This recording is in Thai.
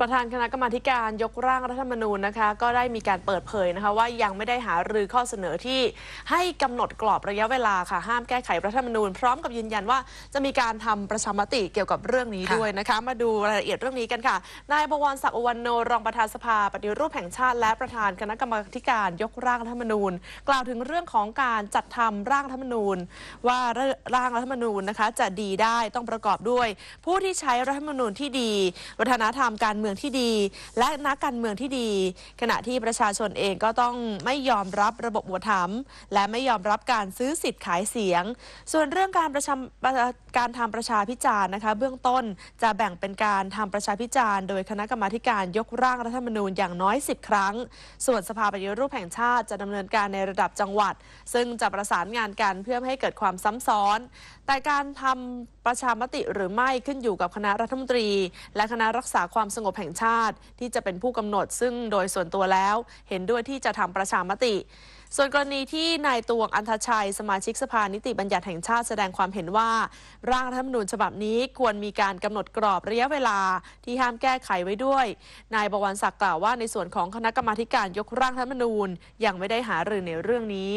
ประธานคณะกรรมาการยกร่างรัฐธรรมนูญนะคะก็ได้มีการเปิดเผยนะคะว่ายังไม่ได้หารือข้อเสนอที่ให้กำหนดกรอบระยะเวลาค่ะห้ามแก้ไขรัฐธรรมนูญ พร้อมกับยืนยันว่าจะมีการทำประชามติเกี่ยวกับเรื่องนี้ด้วยนะคะมาดู รายละเอียดเรื่องนี้กันค่ะนายบวรศักดิ์อวันโนรองประธานสภาปฏิรูปแห่งชาติ และประธานคณะกรรมาการ ยกร่างรัฐธรรมนูญ กล่าวถึงเรื่องของการจัดทำร่างรัฐธรรมนูญว่าร่างรัฐธรรมนูญนะคะจะดีได้ต้องประกอบด้วย ผู้ที่ใช้รัฐธรรมนูญที่ดีวัฒนธรรมการเมืองที่ดี และนักการเมืองที่ดี ขณะที่ประชาชนเองก็ต้องไม่ยอมรับระบบหัวถมและไม่ยอมรับการซื้อสิทธิ์ขายเสียง ส่วนเรื่องการประชาการทำประชาพิจารณ์นะคะเบื้องต้นจะแบ่งเป็นการทำประชาพิจารณ์โดยคณะกรรมาการยกร่างรัฐธรรมนูญอย่างน้อย10ครั้ง ส่วนสภาปฏิรูปแห่งชาติจะดำเนินการในระดับจังหวัด ซึ่งจะประสานงานกันเพื่อให้เกิดความซ้ำซ้อน แต่การทำประชามติหรือไม่ขึ้นอยู่กับคณะรัฐมนตรี และคณะรักษาความสงบบแห่งชาติที่จะเป็นผู้กำหนดซึ่งโดยส่วนตัวแล้วเห็นด้วยที่จะทำประชามติ ส่วนกรณีที่นายตวงอันทชัยสมาชิกสภานิติบัญญัติแห่งชาติแสดงความเห็นว่า ร่างรัฐธรรมนูญฉบับนี้ควรมีการกำหนดกรอบระยะเวลาที่ห้ามแก้ไขไว้ด้วย นายบวรศักดิ์กล่าวว่าในส่วนของคณะกรรมาการยกร่างรัฐธรรมนูญยังไม่ได้หารือในเรื่องนี้